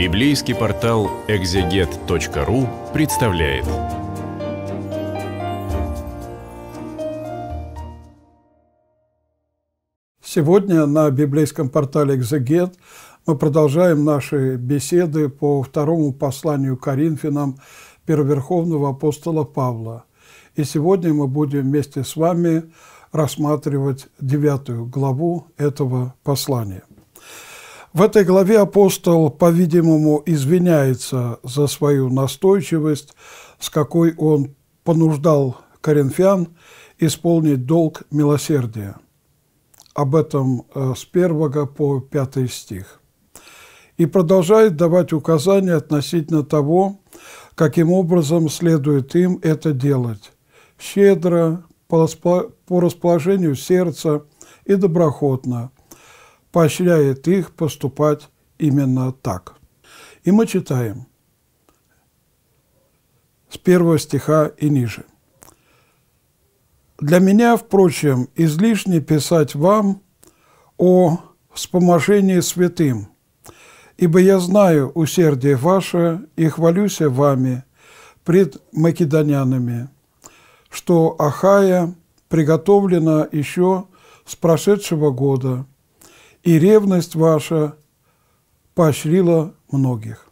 Библейский портал экзегет.ру представляет. Сегодня на библейском портале «Экзегет» мы продолжаем наши беседы по второму посланию Коринфянам первоверховного апостола Павла. И сегодня мы будем вместе с вами рассматривать девятую главу этого послания. В этой главе апостол, по-видимому, извиняется за свою настойчивость, с какой он понуждал коринфян исполнить долг милосердия. Об этом э, с 1 по 5 стих. И продолжает давать указания относительно того, каким образом следует им это делать – щедро, по расположению сердца и доброхотно – поощряет их поступать именно так. И мы читаем с первого стиха и ниже. «Для меня, впрочем, излишне писать вам о вспоможении святым, ибо я знаю усердие ваше и хвалюсь вами пред македонянами, что Ахая приготовлена еще с прошедшего года – и ревность ваша поощрила многих.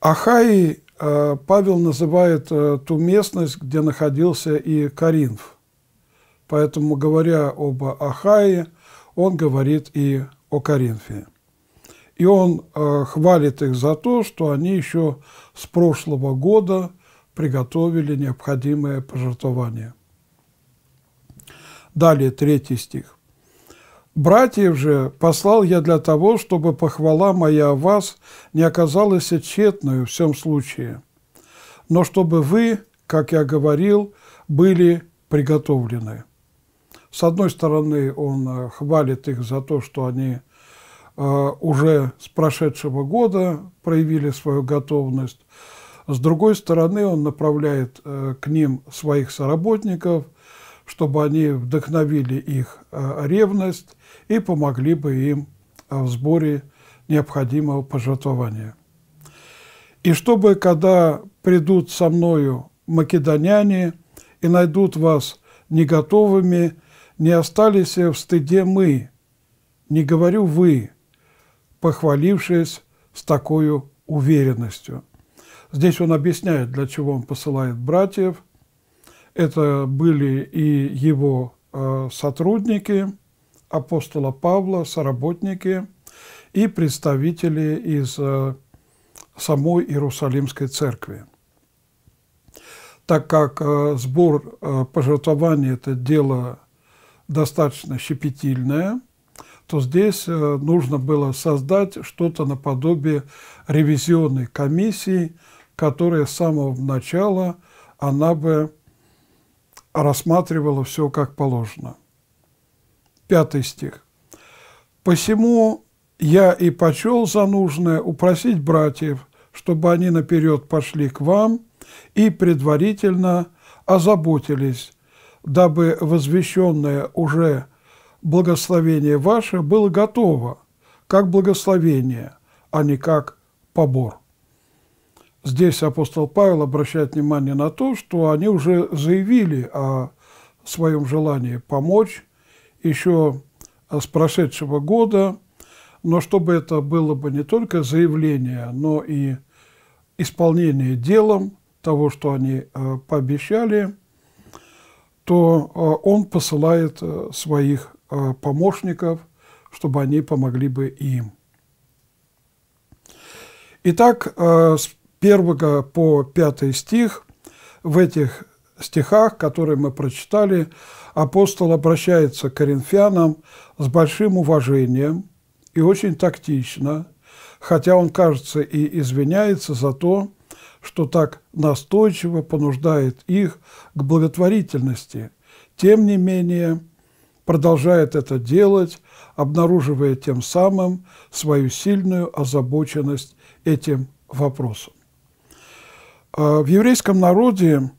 Ахаи э, Павел называет э, ту местность, где находился и Каринф, Поэтому, говоря об Ахае, он говорит и о Каринфе. И он э, хвалит их за то, что они еще с прошлого года приготовили необходимое пожертвование. Далее третий стих. Братьев же послал я для того, чтобы похвала моя о вас не оказалась тщетной в всем случае, но чтобы вы, как я говорил, были приготовлены. С одной стороны, он э, хвалит их за то, что они э, уже с прошедшего года проявили свою готовность. С другой стороны, он направляет э, к ним своих соработников – чтобы они вдохновили их э, ревность и помогли бы им э, в сборе необходимого пожертвования. И чтобы, когда придут со мною македоняне и найдут вас не готовыми, не остались в стыде мы, не говорю вы, похвалившись с такой уверенностью. Здесь он объясняет, для чего он посылает братьев – это были и его э, сотрудники апостола Павла, соработники и представители из э, самой Иерусалимской церкви. Так как э, сбор пожертвований – это дело достаточно щепетильное, то здесь нужно было создать что-то наподобие ревизионной комиссии, которая с самого начала она бы рассматривала все как положено. Пятый стих. «Посему я и почел за нужное упросить братьев, чтобы они наперед пошли к вам и предварительно озаботились, дабы возвещенное уже благословение ваше было готово, как благословение, а не как побор» здесь апостол Павел обращает внимание на то, что они уже заявили о своем желании помочь еще с прошедшего года, но чтобы это было бы не только заявление, но и исполнение делом того, что они э, пообещали, то э, он посылает э, своих помощников, чтобы они помогли бы им. Итак, с 1 по 5 стих, в этих стихах, которые мы прочитали, апостол обращается к коринфянам с большим уважением и очень тактично, хотя он, кажется, и извиняется за то, что так настойчиво понуждает их к благотворительности. Тем не менее, продолжает это делать, обнаруживая тем самым свою сильную озабоченность этим вопросом. А, в еврейском народе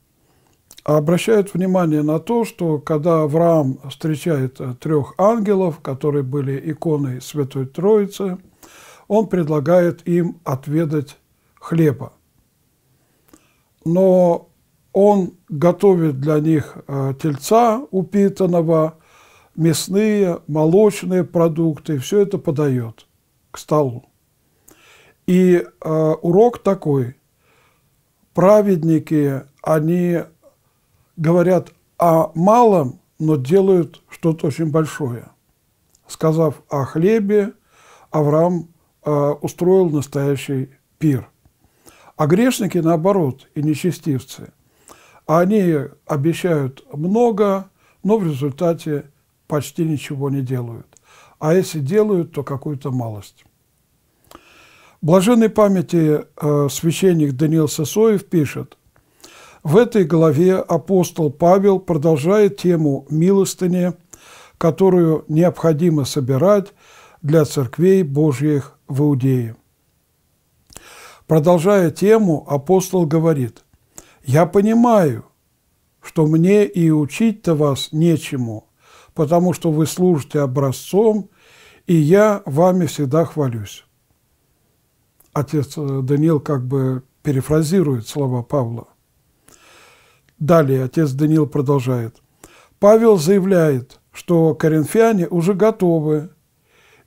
обращают внимание на то, что когда Авраам встречает э, трех ангелов, которые были иконой Святой Троицы, он предлагает им отведать хлеба. Но он готовит для них э, тельца упитанного, мясные, молочные продукты, все это подает к столу. И э, урок такой – праведники, они говорят о малом, но делают что-то очень большое. Сказав о хлебе, Авраам э, устроил настоящий пир. А грешники, наоборот, и нечестивцы, они обещают много, но в результате почти ничего не делают. А если делают, то какую-то малость. Блаженной памяти э, священник Даниил Сосоев пишет, в этой главе апостол Павел продолжает тему милостыни, которую необходимо собирать для церквей Божьих в Иудее. Продолжая тему, апостол говорит, «Я понимаю, что мне и учить-то вас нечему, потому что вы служите образцом, и я вами всегда хвалюсь» отец э, Даниил как бы перефразирует слова Павла. Далее отец Даниил продолжает. Павел заявляет, что коринфяне уже готовы,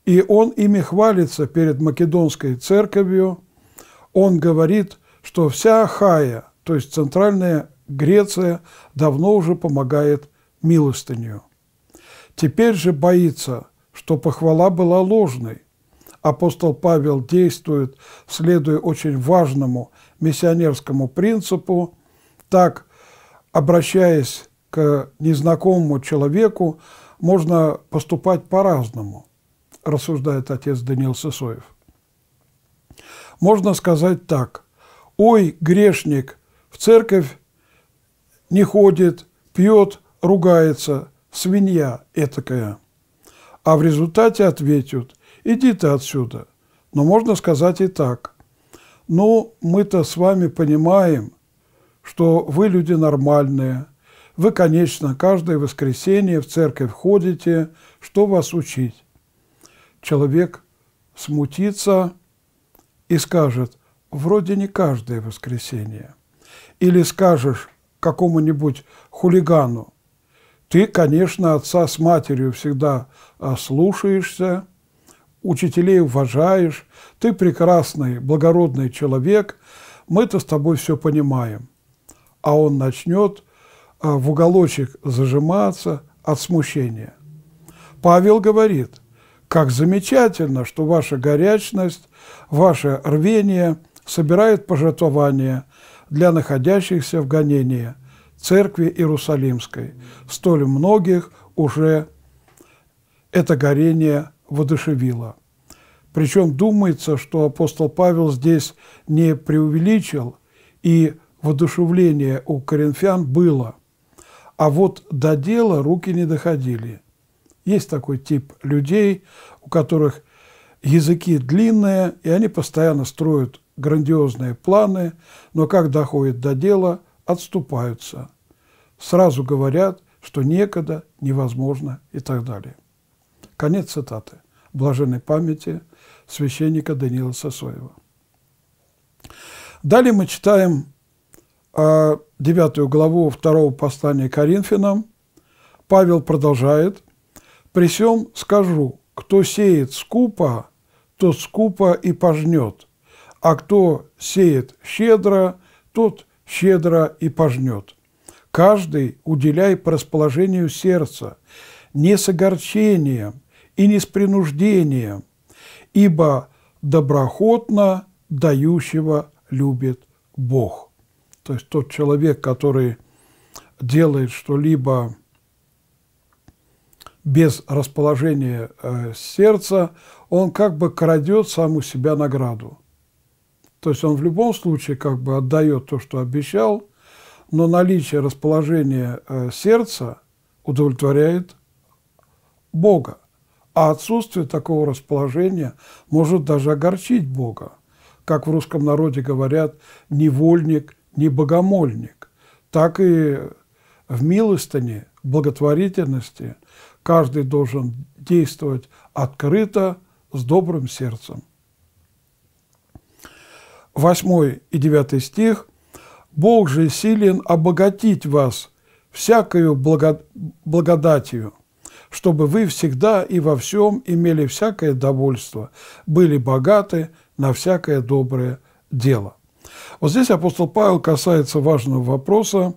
и он ими хвалится перед македонской церковью. Он говорит, что вся Ахая, то есть центральная Греция, давно уже помогает милостынью. Теперь же боится, что похвала была ложной, апостол Павел действует, следуя очень важному миссионерскому принципу, так, обращаясь к незнакомому человеку, можно поступать по-разному, рассуждает отец Даниил Сысоев. Можно сказать так. «Ой, грешник, в церковь не ходит, пьет, ругается, свинья этакая». А в результате ответят – Иди ты отсюда. Но можно сказать и так. Ну, мы-то с вами понимаем, что вы люди нормальные. Вы, конечно, каждое воскресенье в церковь ходите. Что вас учить? Человек смутится и скажет, вроде не каждое воскресенье. Или скажешь какому-нибудь хулигану, ты, конечно, отца с матерью всегда а, слушаешься, учителей уважаешь, ты прекрасный, благородный человек, мы-то с тобой все понимаем. А он начнет а, в уголочек зажиматься от смущения. Павел говорит, как замечательно, что ваша горячность, ваше рвение собирает пожертвования для находящихся в гонении церкви Иерусалимской. Столь многих уже это горение воодушевило. Причем думается, что апостол Павел здесь не преувеличил, и воодушевление у коринфян было. А вот до дела руки не доходили. Есть такой тип людей, у которых языки длинные, и они постоянно строят грандиозные планы, но как доходит до дела, отступаются. Сразу говорят, что некогда, невозможно и так далее. Конец цитаты блаженной памяти священника Даниила Сосоева. Далее мы читаем а, девятую главу второго послания Коринфянам. Павел продолжает. «При всем скажу, кто сеет скупо, тот скупо и пожнет, а кто сеет щедро, тот щедро и пожнет. Каждый уделяй по расположению сердца, не с огорчением, и не с принуждением, ибо доброхотно дающего любит Бог. То есть тот человек, который делает что-либо без расположения э, сердца, он как бы крадет сам у себя награду. То есть он в любом случае как бы отдает то, что обещал, но наличие расположения э, сердца удовлетворяет Бога. А отсутствие такого расположения может даже огорчить Бога. Как в русском народе говорят, не вольник, не богомольник. Так и в милостыне, благотворительности каждый должен действовать открыто, с добрым сердцем. Восьмой и девятый стих. «Бог же силен обогатить вас всякою благо... благодатью, чтобы вы всегда и во всем имели всякое довольство, были богаты на всякое доброе дело». Вот здесь апостол Павел касается важного вопроса.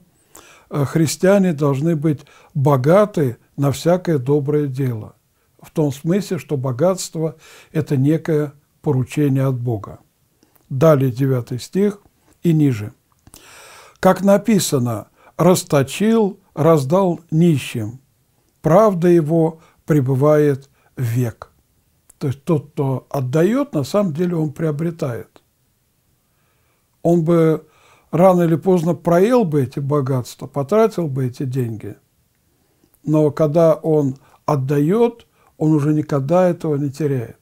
Э, христиане должны быть богаты на всякое доброе дело. В том смысле, что богатство – это некое поручение от Бога. Далее 9 стих и ниже. «Как написано, расточил, раздал нищим, правда его пребывает век. То есть тот, кто отдает, на самом деле он приобретает. Он бы рано или поздно проел бы эти богатства, потратил бы эти деньги. Но когда он отдает, он уже никогда этого не теряет.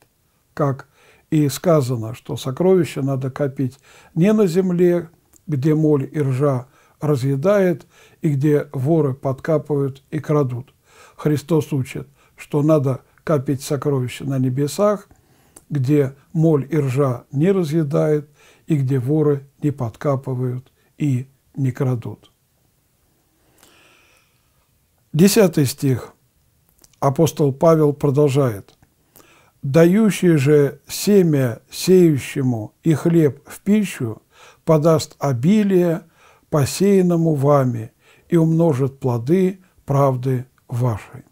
Как и сказано, что сокровища надо копить не на земле, где моль и ржа разъедает, и где воры подкапывают и крадут, Христос учит, что надо копить сокровища на небесах, где моль и ржа не разъедает, и где воры не подкапывают и не крадут. Десятый стих. Апостол Павел продолжает. «Дающий же семя сеющему и хлеб в пищу подаст обилие посеянному вами и умножит плоды правды вашей.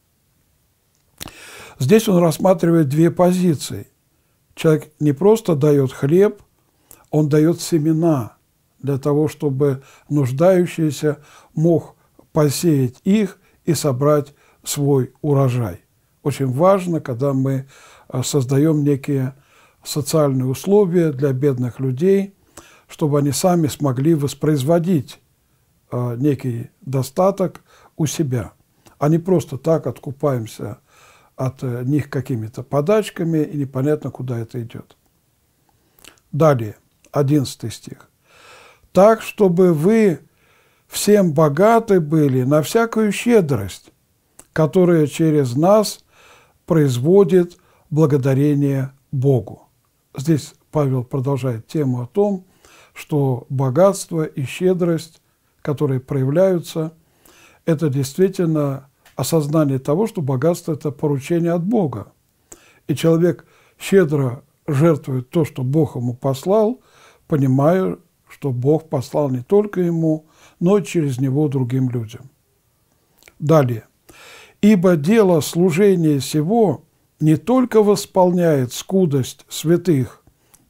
Здесь он рассматривает две позиции. Человек не просто дает хлеб, он дает семена для того, чтобы нуждающийся мог посеять их и собрать свой урожай. Очень важно, когда мы э, создаем некие социальные условия для бедных людей, чтобы они сами смогли воспроизводить э, некий достаток у себя – а не просто так откупаемся от э, них какими-то подачками и непонятно, куда это идет. Далее, 11 стих. «Так, чтобы вы всем богаты были на всякую щедрость, которая через нас производит благодарение Богу». Здесь Павел продолжает тему о том, что богатство и щедрость, которые проявляются, это действительно осознание того, что богатство – это поручение от Бога. И человек щедро жертвует то, что Бог ему послал, понимая, что Бог послал не только ему, но и через него другим людям. Далее. «Ибо дело служения сего не только восполняет скудость святых,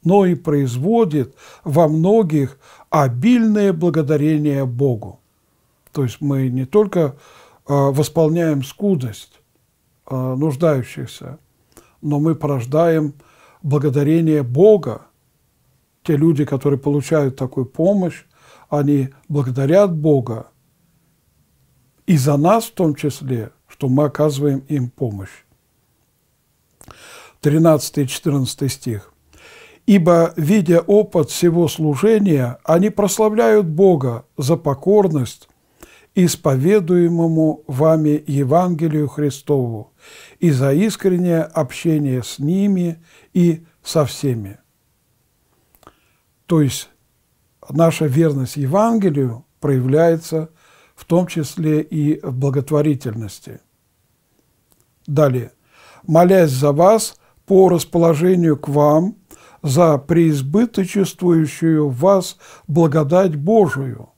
но и производит во многих обильное благодарение Богу». То есть мы не только Э, восполняем скудость э, нуждающихся, но мы порождаем благодарение Бога. Те люди, которые получают такую помощь, они благодарят Бога и за нас в том числе, что мы оказываем им помощь. 13 и 14 стих. «Ибо, видя опыт всего служения, они прославляют Бога за покорность исповедуемому вами Евангелию Христову и за искреннее общение с ними и со всеми. То есть наша верность Евангелию проявляется в том числе и в благотворительности. Далее. «Молясь за вас по расположению к вам за преизбыточествующую в вас благодать Божию»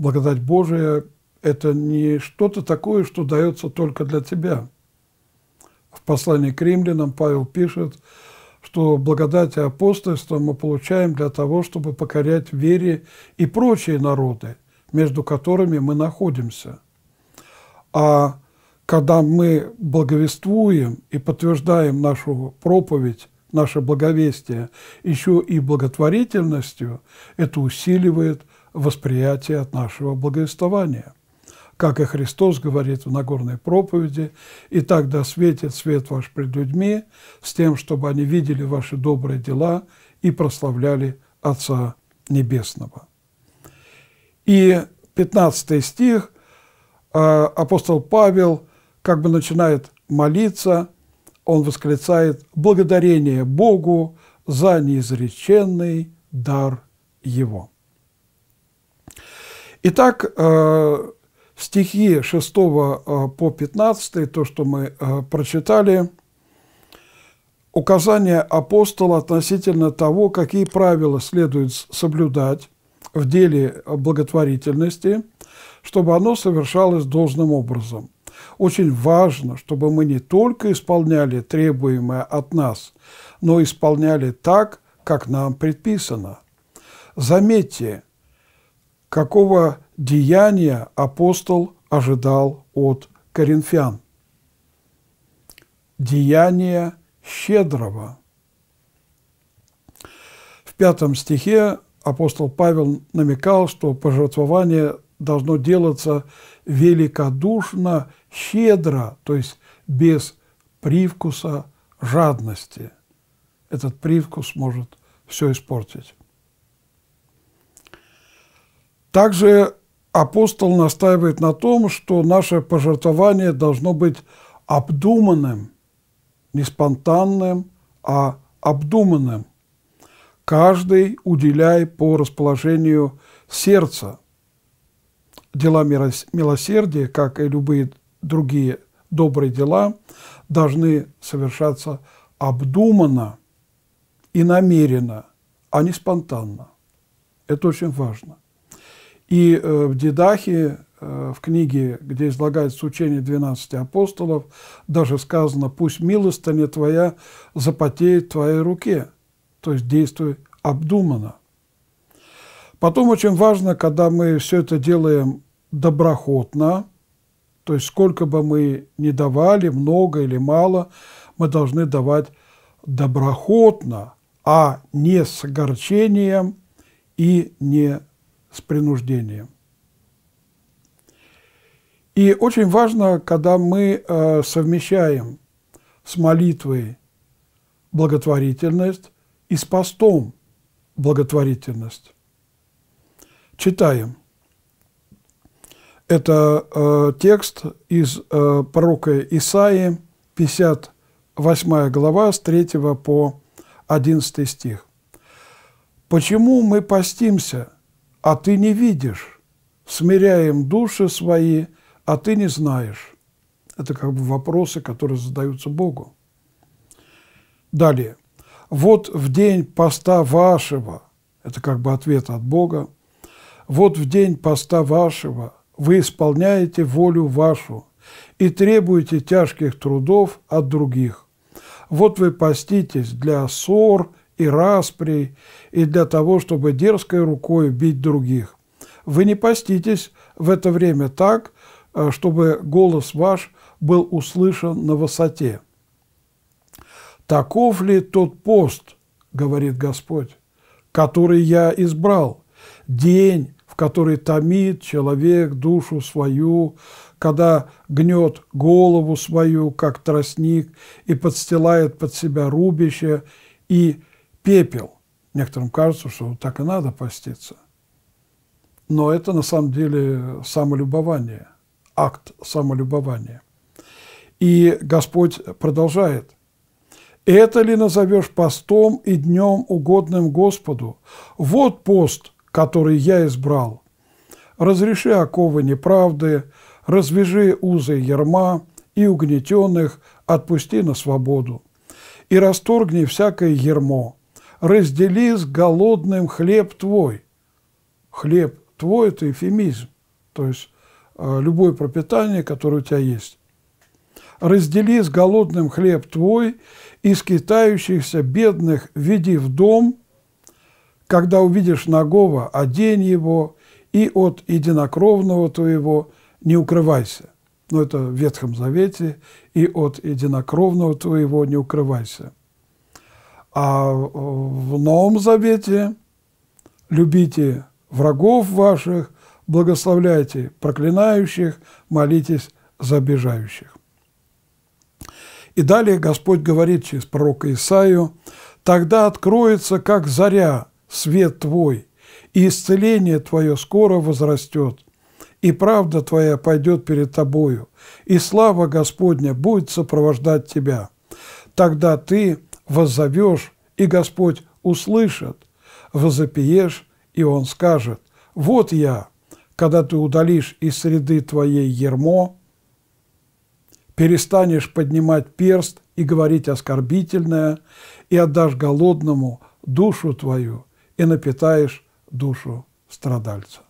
благодать Божия – это не что-то такое, что дается только для тебя. В послании к римлянам Павел пишет, что благодать и апостольство мы получаем для того, чтобы покорять вере и прочие народы, между которыми мы находимся. А когда мы благовествуем и подтверждаем нашу проповедь, наше благовестие еще и благотворительностью, это усиливает – восприятие от нашего благовествования. Как и Христос говорит в Нагорной проповеди, «И тогда светит свет ваш пред людьми, с тем, чтобы они видели ваши добрые дела и прославляли Отца Небесного». И 15 стих а, апостол Павел как бы начинает молиться, он восклицает «благодарение Богу за неизреченный дар Его». Итак, э, стихи 6 э, по 15, то, что мы э, прочитали, указание апостола относительно того, какие правила следует соблюдать в деле благотворительности, чтобы оно совершалось должным образом. Очень важно, чтобы мы не только исполняли требуемое от нас, но исполняли так, как нам предписано. Заметьте, какого деяния апостол ожидал от коринфян. Деяние щедрого. В пятом стихе апостол Павел намекал, что пожертвование должно делаться великодушно, щедро, то есть без привкуса жадности. Этот привкус может все испортить. Также апостол настаивает на том, что наше пожертвование должно быть обдуманным, не спонтанным, а обдуманным. Каждый уделяй по расположению сердца. Дела милосердия, как и любые другие добрые дела, должны совершаться обдуманно и намеренно, а не спонтанно. Это очень важно. И э, в Дидахе, э, в книге, где излагается учение 12 апостолов, даже сказано «пусть милостыня твоя запотеет в твоей руке», то есть действуй обдуманно. Потом очень важно, когда мы все это делаем доброхотно, то есть сколько бы мы ни давали, много или мало, мы должны давать доброхотно, а не с огорчением и не с принуждением. И очень важно, когда мы э, совмещаем с молитвой благотворительность и с постом благотворительность. Читаем. Это э, текст из э, пророка Исаии, 58 глава, с 3 по 11 стих. «Почему мы постимся, а ты не видишь. Смиряем души свои, а ты не знаешь. Это как бы вопросы, которые задаются Богу. Далее. Вот в день поста вашего, это как бы ответ от Бога, вот в день поста вашего вы исполняете волю вашу и требуете тяжких трудов от других. Вот вы поститесь для ссор и распри, и для того, чтобы дерзкой рукой бить других. Вы не поститесь в это время так, э, чтобы голос ваш был услышан на высоте. «Таков ли тот пост, — говорит Господь, — который я избрал, день, в который томит человек душу свою, когда гнет голову свою, как тростник, и подстилает под себя рубище, и пепел. Некоторым кажется, что так и надо поститься. Но это на самом деле самолюбование, акт самолюбования. И Господь продолжает. «Это ли назовешь постом и днем угодным Господу? Вот пост, который я избрал. Разреши оковы неправды, развяжи узы ерма, и угнетенных отпусти на свободу, и расторгни всякое ермо, раздели с голодным хлеб твой. Хлеб твой – это эфемизм, то есть э, любое пропитание, которое у тебя есть. Раздели с голодным хлеб твой, и китающихся бедных веди в дом, когда увидишь нагого, одень его, и от единокровного твоего не укрывайся. Но ну, это в Ветхом Завете, и от единокровного твоего не укрывайся. А э, в Новом Завете любите врагов ваших, благословляйте проклинающих, молитесь за бежающих. И далее Господь говорит через пророка Исаию, «Тогда откроется, как заря, свет твой, и исцеление твое скоро возрастет, и правда твоя пойдет перед тобою, и слава Господня будет сопровождать тебя. Тогда ты воззовешь, и Господь услышит, возопиешь, и Он скажет, вот я, когда ты удалишь из среды твоей ермо, перестанешь поднимать перст и говорить оскорбительное, и отдашь голодному душу твою, и напитаешь душу страдальца.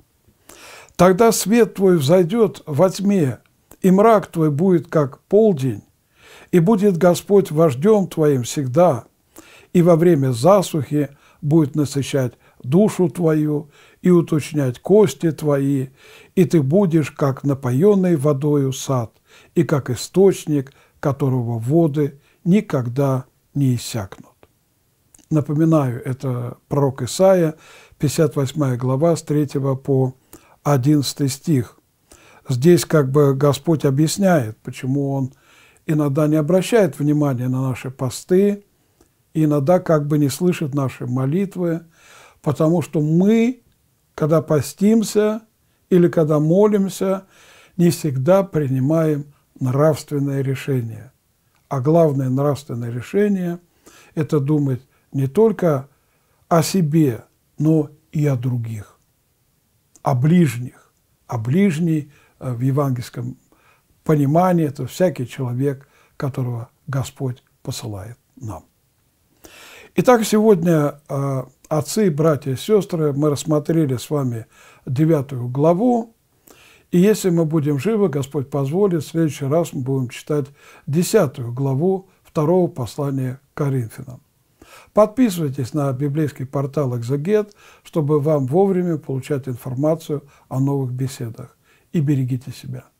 Тогда свет твой взойдет во тьме, и мрак твой будет как полдень, и будет Господь вождем твоим всегда, и во время засухи будет насыщать душу твою и уточнять кости твои, и ты будешь, как напоенный водою сад, и как источник, которого воды никогда не иссякнут. Напоминаю, это пророк Исаия, 58 глава, с 3 по 11 стих. Здесь как бы Господь объясняет, почему Он иногда не обращает внимания на наши посты, иногда как бы не слышит наши молитвы, потому что мы, когда постимся или когда молимся, не всегда принимаем нравственное решение. А главное нравственное решение – это думать не только о себе, но и о других, о ближних. О ближней э, в евангельском понимание – это всякий человек, которого Господь посылает нам. Итак, сегодня э, отцы, братья и сестры, мы рассмотрели с вами девятую главу. И если мы будем живы, Господь позволит, в следующий раз мы будем читать десятую главу второго послания Коринфянам. Подписывайтесь на библейский портал «Экзегет», чтобы вам вовремя получать информацию о новых беседах. И берегите себя.